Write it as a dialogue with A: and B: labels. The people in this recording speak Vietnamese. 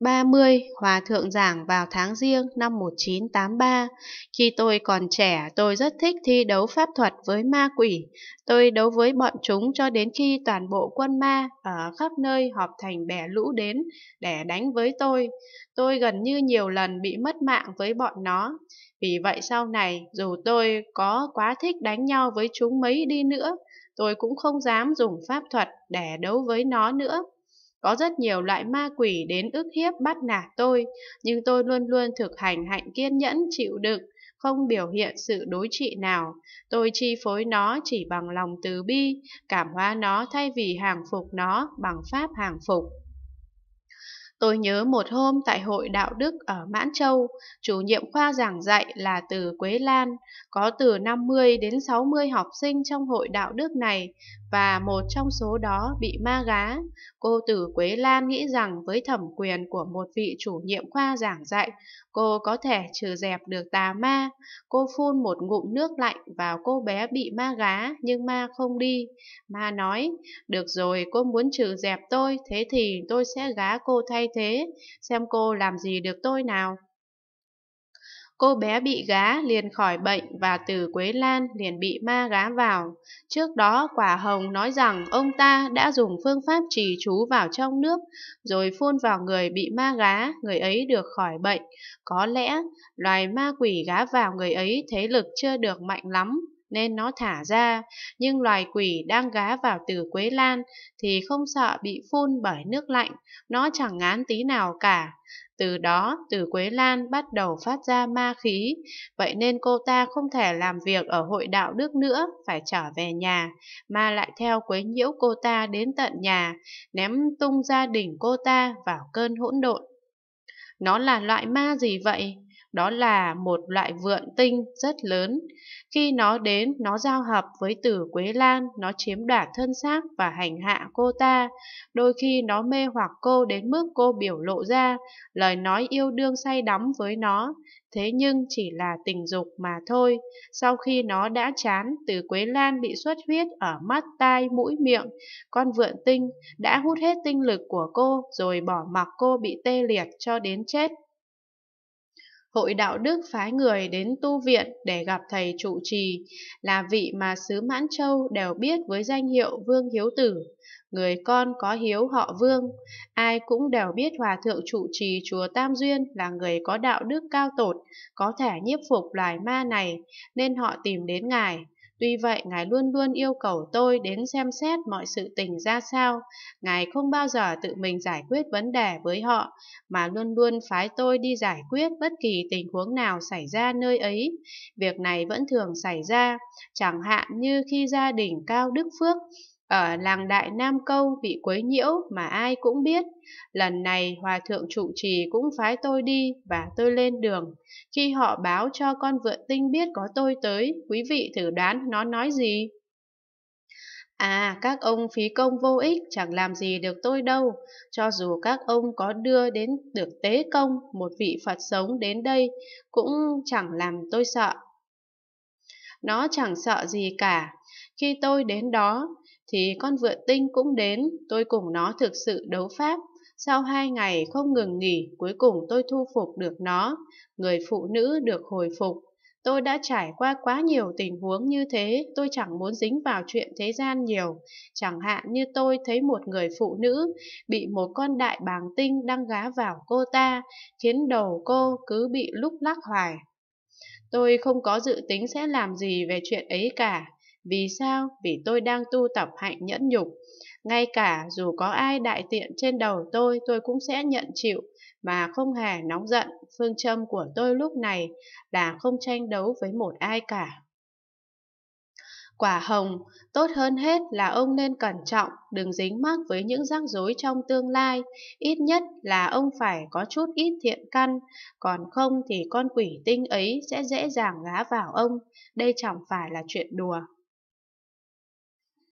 A: 30 Hòa thượng giảng vào tháng riêng năm 1983. Khi tôi còn trẻ, tôi rất thích thi đấu pháp thuật với ma quỷ. Tôi đấu với bọn chúng cho đến khi toàn bộ quân ma ở khắp nơi họp thành bè lũ đến để đánh với tôi. Tôi gần như nhiều lần bị mất mạng với bọn nó. Vì vậy sau này, dù tôi có quá thích đánh nhau với chúng mấy đi nữa, tôi cũng không dám dùng pháp thuật để đấu với nó nữa. Có rất nhiều loại ma quỷ đến ức hiếp bắt nạt tôi, nhưng tôi luôn luôn thực hành hạnh kiên nhẫn chịu đựng, không biểu hiện sự đối trị nào. Tôi chi phối nó chỉ bằng lòng từ bi, cảm hóa nó thay vì hàng phục nó bằng pháp hàng phục. Tôi nhớ một hôm tại hội đạo đức ở Mãn Châu, chủ nhiệm khoa giảng dạy là Từ Quế Lan, có từ 50 đến 60 học sinh trong hội đạo đức này và một trong số đó bị ma gá. Cô Tử Quế Lan nghĩ rằng với thẩm quyền của một vị chủ nhiệm khoa giảng dạy, cô có thể trừ dẹp được tà ma. Cô phun một ngụm nước lạnh vào cô bé bị ma gá, nhưng ma không đi. Ma nói, được rồi, cô muốn trừ dẹp tôi, thế thì tôi sẽ gá cô thay thế, xem cô làm gì được tôi nào. Cô bé bị gá liền khỏi bệnh và từ Quế Lan liền bị ma gá vào. Trước đó quả hồng nói rằng ông ta đã dùng phương pháp trì chú vào trong nước rồi phun vào người bị ma gá, người ấy được khỏi bệnh. Có lẽ loài ma quỷ gá vào người ấy thế lực chưa được mạnh lắm nên nó thả ra, nhưng loài quỷ đang gá vào từ quế lan thì không sợ bị phun bởi nước lạnh, nó chẳng ngán tí nào cả. Từ đó, từ Quế Lan bắt đầu phát ra ma khí, vậy nên cô ta không thể làm việc ở hội đạo đức nữa, phải trở về nhà, mà lại theo Quế nhiễu cô ta đến tận nhà, ném tung gia đình cô ta vào cơn hỗn độn. Nó là loại ma gì vậy? Đó là một loại vượn tinh rất lớn. Khi nó đến, nó giao hợp với tử Quế Lan, nó chiếm đoạt thân xác và hành hạ cô ta. Đôi khi nó mê hoặc cô đến mức cô biểu lộ ra, lời nói yêu đương say đắm với nó. Thế nhưng chỉ là tình dục mà thôi. Sau khi nó đã chán, tử Quế Lan bị xuất huyết ở mắt, tai, mũi, miệng. Con vượn tinh đã hút hết tinh lực của cô rồi bỏ mặc cô bị tê liệt cho đến chết hội đạo đức phái người đến tu viện để gặp thầy trụ trì, là vị mà xứ Mãn Châu đều biết với danh hiệu Vương Hiếu Tử. Người con có hiếu họ Vương, ai cũng đều biết Hòa Thượng trụ trì Chùa Tam Duyên là người có đạo đức cao tột, có thể nhiếp phục loài ma này, nên họ tìm đến Ngài. Tuy vậy, Ngài luôn luôn yêu cầu tôi đến xem xét mọi sự tình ra sao. Ngài không bao giờ tự mình giải quyết vấn đề với họ, mà luôn luôn phái tôi đi giải quyết bất kỳ tình huống nào xảy ra nơi ấy. Việc này vẫn thường xảy ra, chẳng hạn như khi gia đình Cao Đức Phước ở làng Đại Nam Câu bị quấy nhiễu mà ai cũng biết. Lần này Hòa Thượng Trụ Trì cũng phái tôi đi và tôi lên đường. Khi họ báo cho con vượn tinh biết có tôi tới, quý vị thử đoán nó nói gì? À, các ông phí công vô ích, chẳng làm gì được tôi đâu. Cho dù các ông có đưa đến được tế công, một vị Phật sống đến đây, cũng chẳng làm tôi sợ nó chẳng sợ gì cả. Khi tôi đến đó, thì con vượn tinh cũng đến, tôi cùng nó thực sự đấu pháp. Sau hai ngày không ngừng nghỉ, cuối cùng tôi thu phục được nó, người phụ nữ được hồi phục. Tôi đã trải qua quá nhiều tình huống như thế, tôi chẳng muốn dính vào chuyện thế gian nhiều. Chẳng hạn như tôi thấy một người phụ nữ bị một con đại bàng tinh đang gá vào cô ta, khiến đầu cô cứ bị lúc lắc hoài. Tôi không có dự tính sẽ làm gì về chuyện ấy cả. Vì sao? Vì tôi đang tu tập hạnh nhẫn nhục. Ngay cả dù có ai đại tiện trên đầu tôi, tôi cũng sẽ nhận chịu mà không hề nóng giận. Phương châm của tôi lúc này là không tranh đấu với một ai cả. Quả hồng, tốt hơn hết là ông nên cẩn trọng, đừng dính mắc với những rắc rối trong tương lai, ít nhất là ông phải có chút ít thiện căn, còn không thì con quỷ tinh ấy sẽ dễ dàng gá vào ông, đây chẳng phải là chuyện đùa.